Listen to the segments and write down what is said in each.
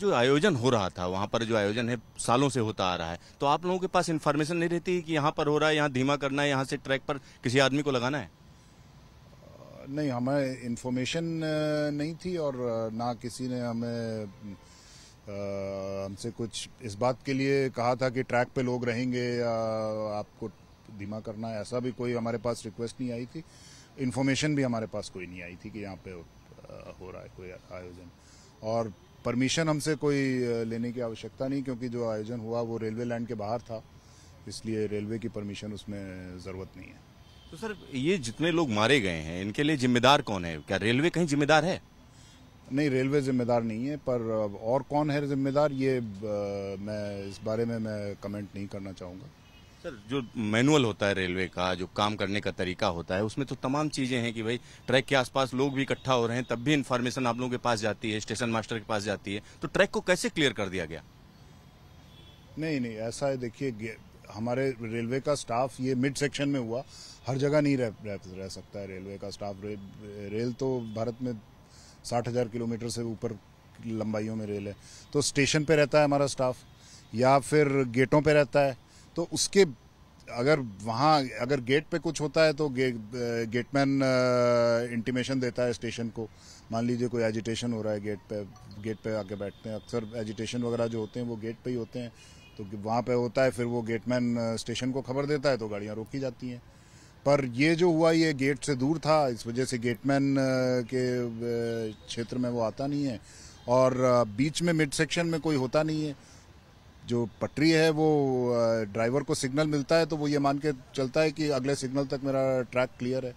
जो आयोजन हो रहा था वहाँ पर जो आयोजन है सालों से होता आ रहा है तो आप लोगों के पास इन्फॉर्मेशन नहीं रहती कि यहाँ पर हो रहा है यहाँ धीमा करना है यहाँ से ट्रैक पर किसी आदमी को लगाना है नहीं हमें इन्फॉर्मेशन नहीं थी और ना किसी ने हमें हमसे कुछ इस बात के लिए कहा था कि ट्रैक पे लोग रहेंगे या आपको धीमा करना है ऐसा भी कोई हमारे पास रिक्वेस्ट नहीं आई थी इन्फॉर्मेशन भी हमारे पास कोई नहीं आई थी कि यहाँ पे हो रहा है कोई आयोजन और परमिशन हमसे कोई लेने की आवश्यकता नहीं क्योंकि जो आयोजन हुआ वो रेलवे लैंड के बाहर था इसलिए रेलवे की परमिशन उसमें ज़रूरत नहीं है तो सर ये जितने लोग मारे गए हैं इनके लिए जिम्मेदार कौन है क्या रेलवे कहीं जिम्मेदार है नहीं रेलवे जिम्मेदार नहीं है पर और कौन है जिम्मेदार ये मैं इस बारे में मैं कमेंट नहीं करना चाहूँगा सर जो मैनुअल होता है रेलवे का जो काम करने का तरीका होता है उसमें तो तमाम चीज़ें हैं कि भाई ट्रैक के आसपास लोग भी इकट्ठा हो रहे हैं तब भी इन्फॉर्मेशन आप लोगों के पास जाती है स्टेशन मास्टर के पास जाती है तो ट्रैक को कैसे क्लियर कर दिया गया नहीं नहीं ऐसा है देखिए हमारे रेलवे का स्टाफ ये मिड सेक्शन में हुआ हर जगह नहीं रह, रह, रह सकता है रेलवे का स्टाफ रे, रेल तो भारत में साठ हज़ार किलोमीटर से ऊपर लंबाइयों में रेल है तो स्टेशन पे रहता है हमारा स्टाफ या फिर गेटों पे रहता है तो उसके अगर वहाँ अगर गेट पे कुछ होता है तो गे, गेटमैन इंटीमेशन देता है स्टेशन को मान लीजिए कोई एजिटेशन हो रहा है गेट पे गेट पे आके बैठते हैं अक्सर एजिटेशन वगैरह जो होते हैं वो गेट पे ही होते हैं तो वहाँ पे होता है फिर वो गेटमैन स्टेशन को खबर देता है तो गाड़ियाँ रोकी जाती हैं पर ये जो हुआ ये गेट से दूर था इस वजह से गेटमैन के क्षेत्र में वो आता नहीं है और बीच में मिड सेक्शन में कोई होता नहीं है जो पटरी है वो ड्राइवर को सिग्नल मिलता है तो वो ये मान के चलता है कि अगले सिग्नल तक मेरा ट्रैक क्लियर है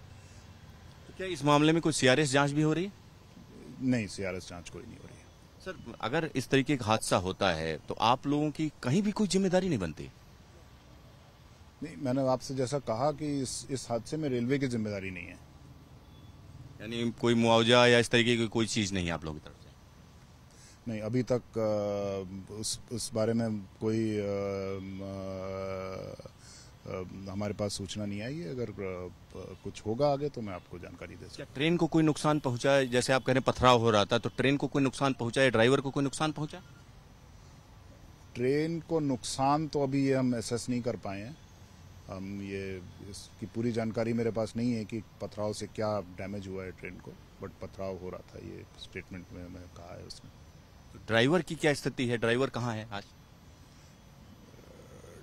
क्या इस मामले में कोई सीआरएस जांच भी हो रही है नहीं सीआरएस जांच कोई नहीं हो रही है सर अगर इस तरीके का हादसा होता है तो आप लोगों की कहीं भी कोई जिम्मेदारी नहीं बनती नहीं मैंने आपसे जैसा कहा कि इस इस हादसे में रेलवे की जिम्मेदारी नहीं है यानी कोई मुआवजा या इस तरीके की कोई चीज नहीं है आप लोगों की तरफ नहीं अभी तक उस उस बारे में कोई हमारे पास सूचना नहीं आई है अगर कुछ होगा आगे तो मैं आपको जानकारी दे सकता ट्रेन को कोई नुकसान पहुंचा है जैसे आप कह रहे हैं पथराव हो रहा था तो ट्रेन को कोई नुकसान पहुंचा है ड्राइवर को कोई नुकसान पहुंचा ट्रेन को नुकसान तो अभी ये हम एसेस नहीं कर पाए हैं हम ये इसकी पूरी जानकारी मेरे पास नहीं है कि पथराव से क्या डैमेज हुआ है ट्रेन को बट पथराव हो रहा था ये स्टेटमेंट में हमें कहा है उसमें ड्राइवर की क्या स्थिति है ड्राइवर कहाँ है आज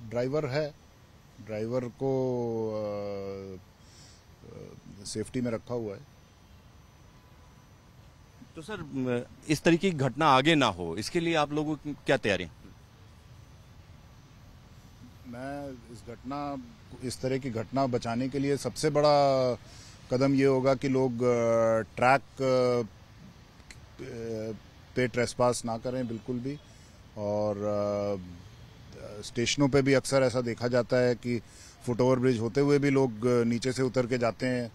ड्राइवर है ड्राइवर को आ, सेफ्टी में रखा हुआ है तो सर इस तरीके की घटना आगे ना हो इसके लिए आप लोगों की क्या तैयारी मैं इस घटना इस तरह की घटना बचाने के लिए सबसे बड़ा कदम ये होगा कि लोग ट्रैक पे ट्रेसपास ना करें बिल्कुल भी और स्टेशनों पे भी अक्सर ऐसा देखा जाता है कि फुट ओवर ब्रिज होते हुए भी लोग नीचे से उतर के जाते हैं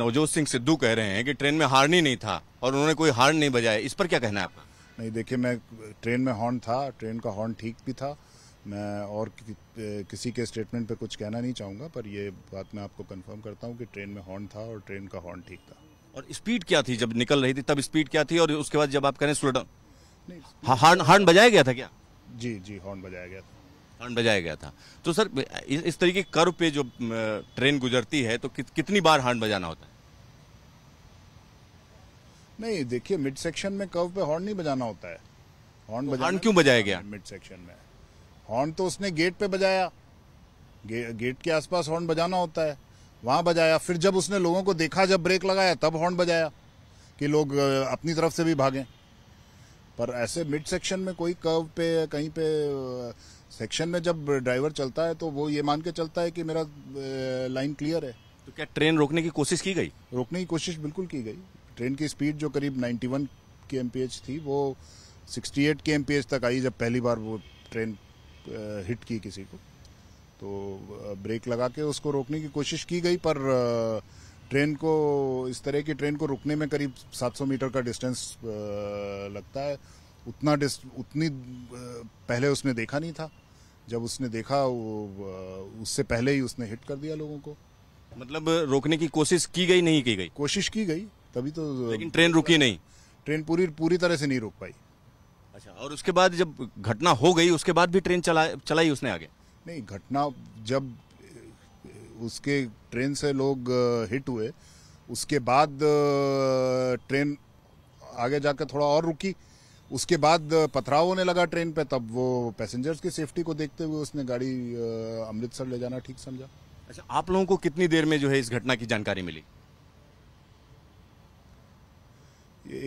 नवजोत सिंह सिद्धू कह रहे हैं कि ट्रेन में हार्न ही नहीं था और उन्होंने कोई हार्न नहीं बजाया इस पर क्या कहना है आपका नहीं देखिए मैं ट्रेन में हॉर्न था ट्रेन का हॉर्न ठीक भी था मैं और कि, किसी के स्टेटमेंट पे कुछ कहना नहीं चाहूँगा पर ये बात मैं आपको कंफर्म करता हूँ कि ट्रेन में हॉर्न था और ट्रेन का हॉर्न ठीक था और स्पीड क्या थी जब निकल रही थी तब स्पीड क्या थी और उसके बाद जब आप करें स्लो डाउन हॉर्न हॉर्न बजाया गया था क्या जी जी हॉर्न बजाया गया था हॉर्न बजाया गया था तो सर इस, तरीके कर्व पे जो ट्रेन गुजरती है तो कि, कितनी बार हॉर्न बजाना होता है नहीं देखिए मिड सेक्शन में कर्व पे हॉर्न नहीं बजाना होता है हॉर्न तो हॉर्न क्यों बजाया गया मिड सेक्शन में हॉर्न तो उसने गेट पे बजाया गे, गेट के आसपास हॉर्न बजाना होता है वहाँ बजाया फिर जब उसने लोगों को देखा जब ब्रेक लगाया तब हॉर्न बजाया कि लोग अपनी तरफ से भी भागें पर ऐसे मिड सेक्शन में कोई कर्व पे कहीं पे सेक्शन में जब ड्राइवर चलता है तो वो ये मान के चलता है कि मेरा लाइन क्लियर है तो क्या ट्रेन रोकने की कोशिश की गई रोकने की कोशिश बिल्कुल की गई ट्रेन की स्पीड जो करीब 91 के एम थी वो 68 के एम तक आई जब पहली बार वो ट्रेन हिट की किसी को तो ब्रेक लगा के उसको रोकने की कोशिश की गई पर ट्रेन को इस तरह की ट्रेन को रुकने में करीब 700 मीटर का डिस्टेंस लगता है उतना उतनी पहले उसने देखा नहीं था जब उसने देखा उससे पहले ही उसने हिट कर दिया लोगों को मतलब रोकने की कोशिश की गई नहीं की गई कोशिश की गई तभी तो लेकिन ट्रेन रुकी नहीं ट्रेन पूरी पूरी तरह से नहीं रोक पाई अच्छा और उसके बाद जब घटना हो गई उसके बाद भी ट्रेन चला चलाई उसने आगे नहीं घटना जब उसके ट्रेन से लोग हिट हुए उसके बाद ट्रेन आगे जाकर थोड़ा और रुकी उसके बाद पथराव होने लगा ट्रेन पे तब वो पैसेंजर्स की सेफ्टी को देखते हुए उसने गाड़ी अमृतसर ले जाना ठीक समझा अच्छा आप लोगों को कितनी देर में जो है इस घटना की जानकारी मिली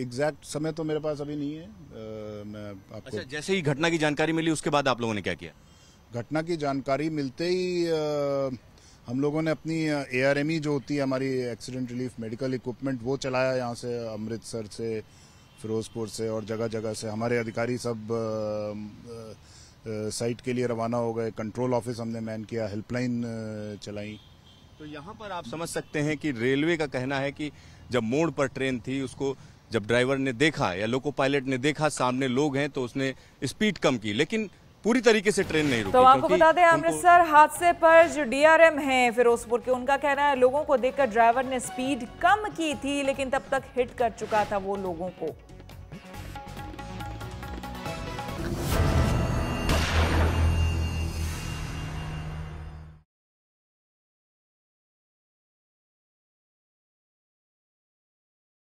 एग्जैक्ट समय तो मेरे पास अभी नहीं है आ, मैं आपको अच्छा जैसे ही घटना की जानकारी मिली उसके बाद आप लोगों ने क्या किया घटना की जानकारी मिलते ही हम लोगों ने अपनी एआरएमई e जो होती है हमारी एक्सीडेंट रिलीफ मेडिकल इक्विपमेंट वो चलाया यहाँ से अमृतसर से फिरोजपुर से और जगह जगह से हमारे अधिकारी सब साइट के लिए रवाना हो गए कंट्रोल ऑफिस हमने मैन किया हेल्पलाइन चलाई तो यहाँ पर आप समझ सकते हैं कि रेलवे का कहना है कि जब मोड़ पर ट्रेन थी उसको जब ड्राइवर ने देखा या लोको पायलट ने देखा सामने लोग हैं तो उसने स्पीड कम की लेकिन पूरी तरीके से ट्रेन नहीं रुकी तो आपको बता दें अमृतसर हादसे पर जो डीआरएम हैं फिरोजपुर के उनका कहना है लोगों को देखकर ड्राइवर ने स्पीड कम की थी लेकिन तब तक हिट कर चुका था वो लोगों को